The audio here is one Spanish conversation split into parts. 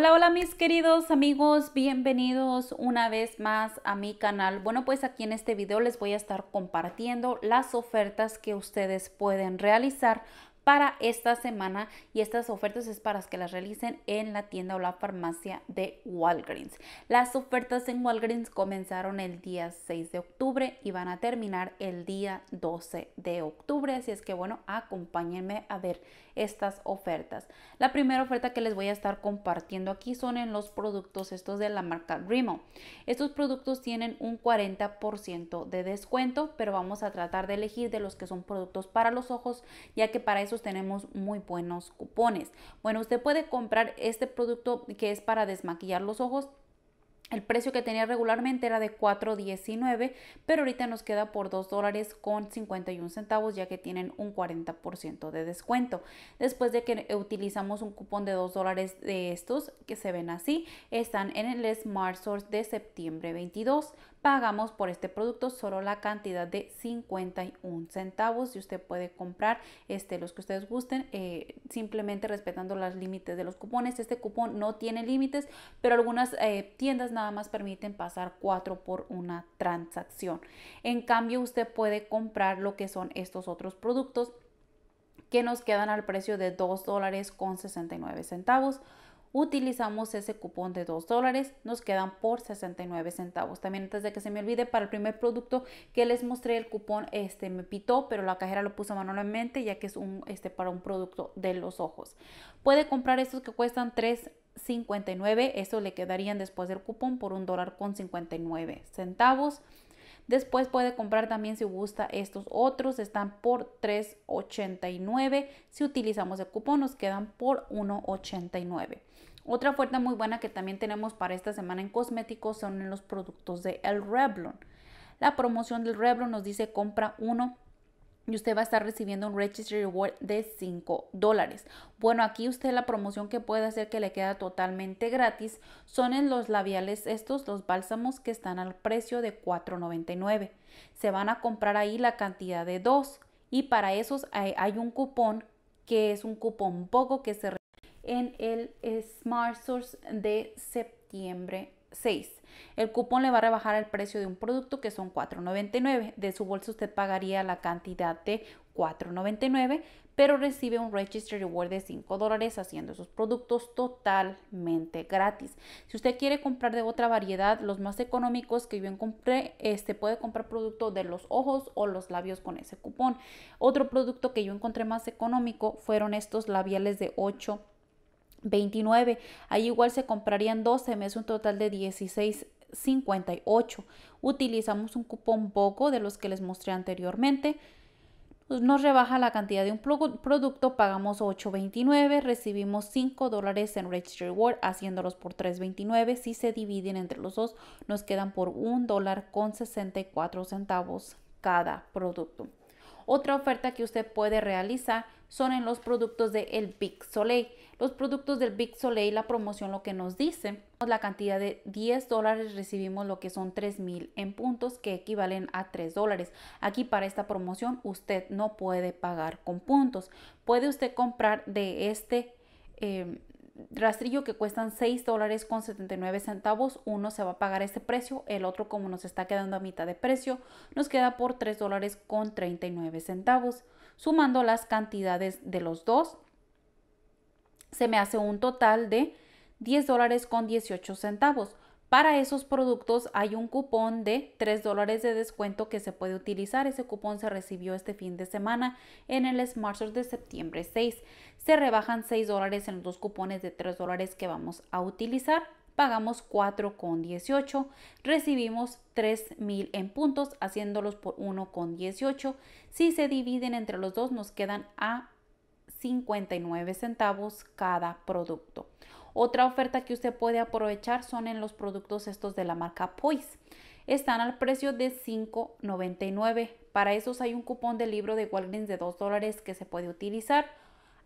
Hola, hola mis queridos amigos, bienvenidos una vez más a mi canal. Bueno, pues aquí en este video les voy a estar compartiendo las ofertas que ustedes pueden realizar para esta semana y estas ofertas es para que las realicen en la tienda o la farmacia de Walgreens. Las ofertas en Walgreens comenzaron el día 6 de octubre y van a terminar el día 12 de octubre, así es que bueno, acompáñenme a ver estas ofertas. La primera oferta que les voy a estar compartiendo aquí son en los productos estos de la marca Grimo. Estos productos tienen un 40% de descuento, pero vamos a tratar de elegir de los que son productos para los ojos, ya que para esos tenemos muy buenos cupones. Bueno, usted puede comprar este producto que es para desmaquillar los ojos el precio que tenía regularmente era de 4.19, pero ahorita nos queda por 2 dólares con 51 centavos ya que tienen un 40% de descuento. Después de que utilizamos un cupón de 2 dólares de estos que se ven así, están en el Smart Source de septiembre 22. Pagamos por este producto solo la cantidad de 51 centavos y usted puede comprar este, los que ustedes gusten eh, simplemente respetando los límites de los cupones. Este cupón no tiene límites, pero algunas eh, tiendas nada más permiten pasar cuatro por una transacción. En cambio, usted puede comprar lo que son estos otros productos que nos quedan al precio de dos dólares con 69 centavos. Utilizamos ese cupón de 2 dólares, nos quedan por 69 centavos. También antes de que se me olvide, para el primer producto que les mostré el cupón, este me pitó, pero la cajera lo puso manualmente ya que es un, este, para un producto de los ojos. Puede comprar estos que cuestan 3 59, eso le quedarían después del cupón por un dólar con 59 centavos. Después puede comprar también si gusta estos otros, están por 3.89. Si utilizamos el cupón nos quedan por 1.89. Otra oferta muy buena que también tenemos para esta semana en cosméticos son los productos de El Revlon. La promoción del Revlon nos dice compra uno y usted va a estar recibiendo un Registry Reward de 5 dólares. Bueno, aquí usted la promoción que puede hacer que le queda totalmente gratis son en los labiales estos, los bálsamos que están al precio de $4.99. Se van a comprar ahí la cantidad de dos y para esos hay, hay un cupón que es un cupón poco que se en el Smart Source de septiembre 6. El cupón le va a rebajar el precio de un producto que son $4.99. De su bolsa usted pagaría la cantidad de $4.99, pero recibe un Register Reward de $5 haciendo esos productos totalmente gratis. Si usted quiere comprar de otra variedad, los más económicos que yo encontré. este puede comprar producto de los ojos o los labios con ese cupón. Otro producto que yo encontré más económico fueron estos labiales de 8 29. Ahí igual se comprarían 12, meses un total de 16.58. Utilizamos un cupón poco de los que les mostré anteriormente. Pues, nos rebaja la cantidad de un producto, pagamos 8.29, recibimos 5 dólares en Registry Reward haciéndolos por 3.29. Si se dividen entre los dos, nos quedan por un dólar con 64 centavos cada producto. Otra oferta que usted puede realizar son en los productos del el Big Soleil. Los productos del Big Soleil, la promoción lo que nos dice, la cantidad de 10 dólares recibimos lo que son $3,000 en puntos que equivalen a 3 dólares. Aquí para esta promoción usted no puede pagar con puntos. Puede usted comprar de este... Eh, rastrillo que cuestan 6 dólares con 79 centavos. Uno se va a pagar este precio, el otro como nos está quedando a mitad de precio, nos queda por 3 dólares con 39 centavos. Sumando las cantidades de los dos, se me hace un total de 10 dólares con 18 centavos. Para esos productos hay un cupón de 3 dólares de descuento que se puede utilizar. Ese cupón se recibió este fin de semana en el Smart de septiembre 6. Se rebajan 6 dólares en los dos cupones de 3 dólares que vamos a utilizar pagamos 4,18, recibimos 3.000 en puntos, haciéndolos por 1,18. Si se dividen entre los dos, nos quedan a 59 centavos cada producto. Otra oferta que usted puede aprovechar son en los productos estos de la marca Poise. Están al precio de 5.99. Para esos hay un cupón de libro de Walgreens de 2 dólares que se puede utilizar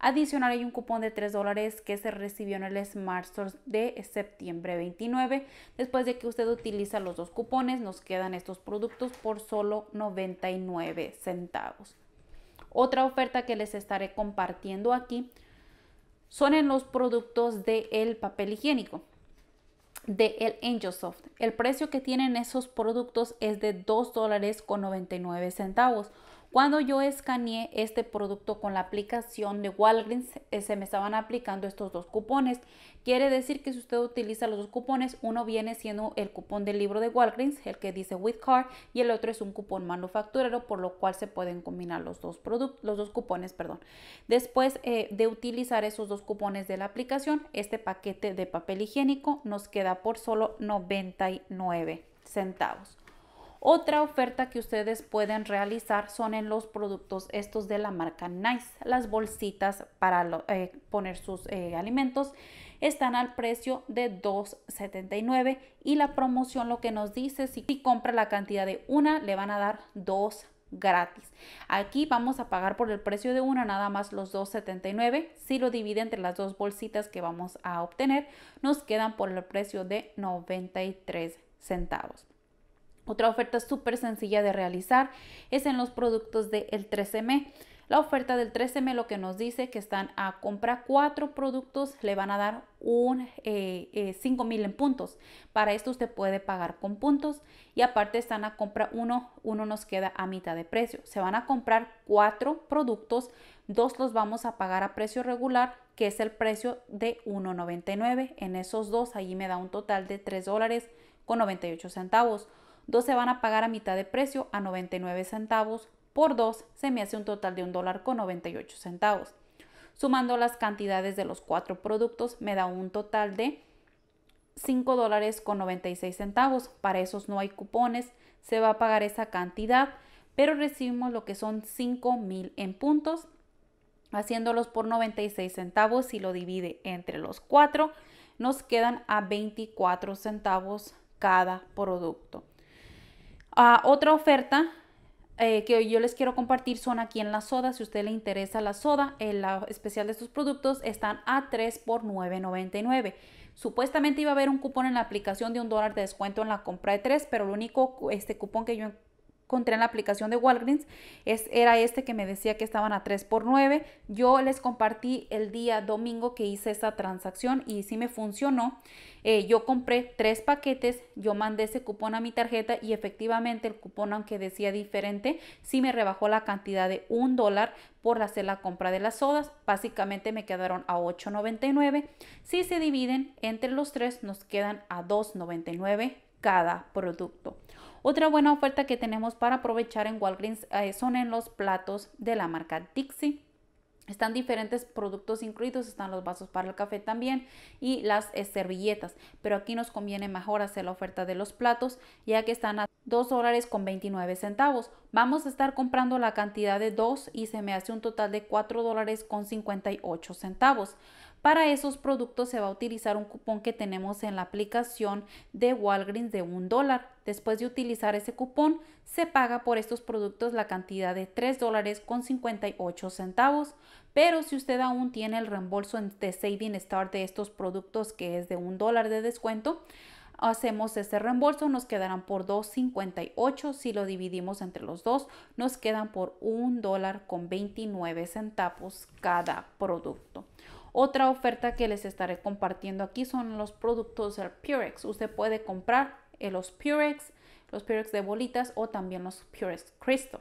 Adicional hay un cupón de 3 dólares que se recibió en el Smart Store de septiembre 29. Después de que usted utiliza los dos cupones, nos quedan estos productos por solo 99 centavos. Otra oferta que les estaré compartiendo aquí son en los productos del el papel higiénico de el Angelsoft. El precio que tienen esos productos es de 2 dólares con centavos. Cuando yo escaneé este producto con la aplicación de Walgreens, eh, se me estaban aplicando estos dos cupones. Quiere decir que si usted utiliza los dos cupones, uno viene siendo el cupón del libro de Walgreens, el que dice with card, y el otro es un cupón manufacturero, por lo cual se pueden combinar los dos productos, los dos cupones, perdón. Después eh, de utilizar esos dos cupones de la aplicación, este paquete de papel higiénico nos queda por solo 99 centavos. Otra oferta que ustedes pueden realizar son en los productos estos de la marca Nice, las bolsitas para eh, poner sus eh, alimentos están al precio de 2.79 y la promoción lo que nos dice si, si compra la cantidad de una le van a dar dos gratis. Aquí vamos a pagar por el precio de una nada más los 2.79. Si lo divide entre las dos bolsitas que vamos a obtener, nos quedan por el precio de 93 centavos. Otra oferta súper sencilla de realizar es en los productos del 13M. La oferta del 13M lo que nos dice que están a compra cuatro productos, le van a dar un eh, eh mil en puntos. Para esto usted puede pagar con puntos y aparte están a compra uno, uno nos queda a mitad de precio. Se van a comprar cuatro productos, dos los vamos a pagar a precio regular, que es el precio de 1.99. En esos dos, allí me da un total de 3 dólares con 98 centavos dos se van a pagar a mitad de precio a 99 centavos, por dos se me hace un total de un dólar con 98 centavos. Sumando las cantidades de los cuatro productos me da un total de 5 dólares con 96 centavos. Para esos no hay cupones, se va a pagar esa cantidad, pero recibimos lo que son 5 mil en puntos, haciéndolos por 96 centavos. y lo divide entre los cuatro, nos quedan a 24 centavos cada producto. Ah, otra oferta eh, que yo les quiero compartir son aquí en la soda. Si a usted le interesa la soda, el especial de estos productos están a 3 por 9.99. Supuestamente iba a haber un cupón en la aplicación de un dólar de descuento en la compra de 3, pero el único este cupón que yo encontré en la aplicación de Walgreens, es, era este que me decía que estaban a 3 por 9. Yo les compartí el día domingo que hice esta transacción y sí me funcionó. Eh, yo compré tres paquetes, yo mandé ese cupón a mi tarjeta y efectivamente el cupón, aunque decía diferente, sí me rebajó la cantidad de un dólar por hacer la compra de las sodas. Básicamente me quedaron a 8.99. Si se dividen entre los tres, nos quedan a 2.99 cada producto. Otra buena oferta que tenemos para aprovechar en Walgreens eh, son en los platos de la marca Dixie. Están diferentes productos incluidos, están los vasos para el café también y las eh, servilletas, pero aquí nos conviene mejor hacer la oferta de los platos ya que están a $2.29. dólares con 29 centavos. Vamos a estar comprando la cantidad de dos y se me hace un total de $4.58. dólares con 58 centavos. Para esos productos se va a utilizar un cupón que tenemos en la aplicación de Walgreens de un dólar. Después de utilizar ese cupón, se paga por estos productos la cantidad de 3 dólares con 58 centavos. Pero si usted aún tiene el reembolso de Saving Star de estos productos que es de un dólar de descuento, hacemos este reembolso, nos quedarán por 2.58. Si lo dividimos entre los dos, nos quedan por un dólar con 29 centavos cada producto. Otra oferta que les estaré compartiendo aquí son los productos del Purex. Usted puede comprar eh, los Purex, los Purex de bolitas o también los Purex Crystal.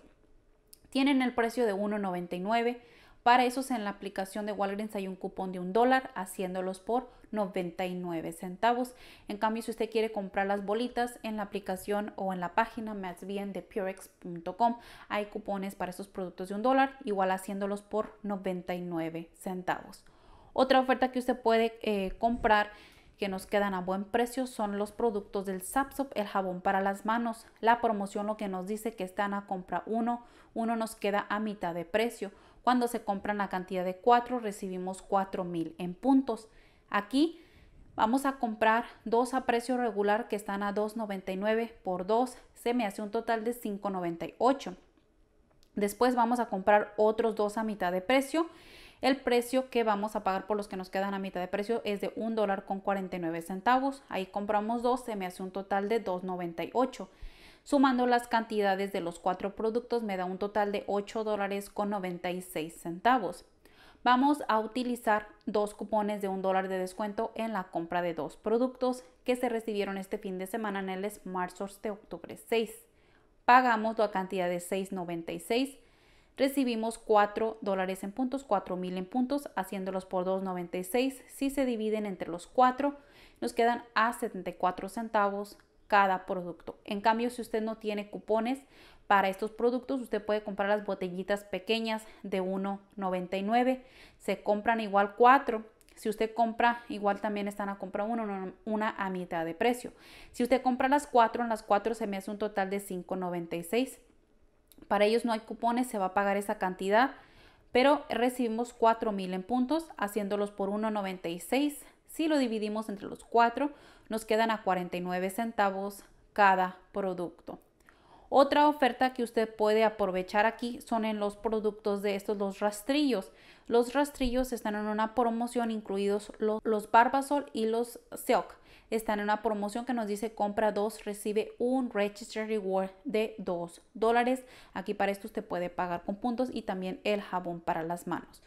Tienen el precio de 1.99. Para esos en la aplicación de Walgreens hay un cupón de un dólar haciéndolos por 99 centavos. En cambio, si usted quiere comprar las bolitas en la aplicación o en la página más bien de purex.com, hay cupones para esos productos de un dólar, igual haciéndolos por 99 centavos. Otra oferta que usted puede eh, comprar que nos quedan a buen precio son los productos del Sapsop, el jabón para las manos. La promoción lo que nos dice que están a compra uno, uno nos queda a mitad de precio. Cuando se compran la cantidad de 4, recibimos $4,000 mil en puntos. Aquí vamos a comprar dos a precio regular que están a 2.99 por 2. Se me hace un total de 5.98. Después vamos a comprar otros dos a mitad de precio el precio que vamos a pagar por los que nos quedan a mitad de precio es de un dólar con centavos. Ahí compramos dos, se me hace un total de 2.98. Sumando las cantidades de los cuatro productos me da un total de $8.96. dólares con centavos. Vamos a utilizar dos cupones de un dólar de descuento en la compra de dos productos que se recibieron este fin de semana en el Smart de octubre 6. Pagamos la cantidad de 6.96 recibimos 4 dólares en puntos, 4 mil en puntos, haciéndolos por 2.96. Si se dividen entre los 4, nos quedan a 74 centavos cada producto. En cambio, si usted no tiene cupones para estos productos, usted puede comprar las botellitas pequeñas de 1.99. Se compran igual 4. Si usted compra, igual también están a compra uno, una a mitad de precio. Si usted compra las cuatro, en las cuatro se me hace un total de 5.96. Para ellos no hay cupones, se va a pagar esa cantidad, pero recibimos 4.000 en puntos, haciéndolos por 1.96. Si lo dividimos entre los cuatro, nos quedan a 49 centavos cada producto. Otra oferta que usted puede aprovechar aquí son en los productos de estos, los rastrillos. Los rastrillos están en una promoción incluidos los, los Barbasol y los seok están en una promoción que nos dice compra dos, recibe un Register Reward de 2 dólares. Aquí para esto usted puede pagar con puntos y también el jabón para las manos.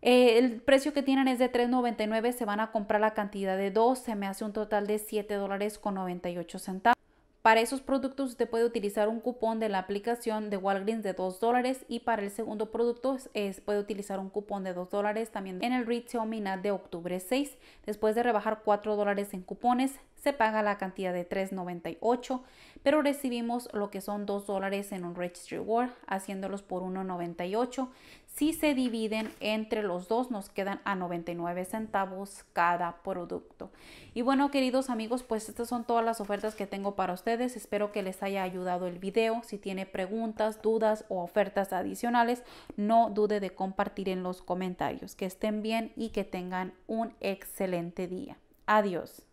Eh, el precio que tienen es de $3.99, se van a comprar la cantidad de dos, se me hace un total de $7 con 98 centavos. Para esos productos usted puede utilizar un cupón de la aplicación de Walgreens de 2 dólares y para el segundo producto es, puede utilizar un cupón de 2 dólares también en el retail mina de octubre 6. Después de rebajar 4 dólares en cupones, se paga la cantidad de 3.98, pero recibimos lo que son 2 dólares en un registry reward, haciéndolos por 1.98. Si se dividen entre los dos, nos quedan a 99 centavos cada producto. Y bueno, queridos amigos, pues estas son todas las ofertas que tengo para ustedes. Espero que les haya ayudado el video. Si tiene preguntas, dudas o ofertas adicionales, no dude de compartir en los comentarios. Que estén bien y que tengan un excelente día. Adiós.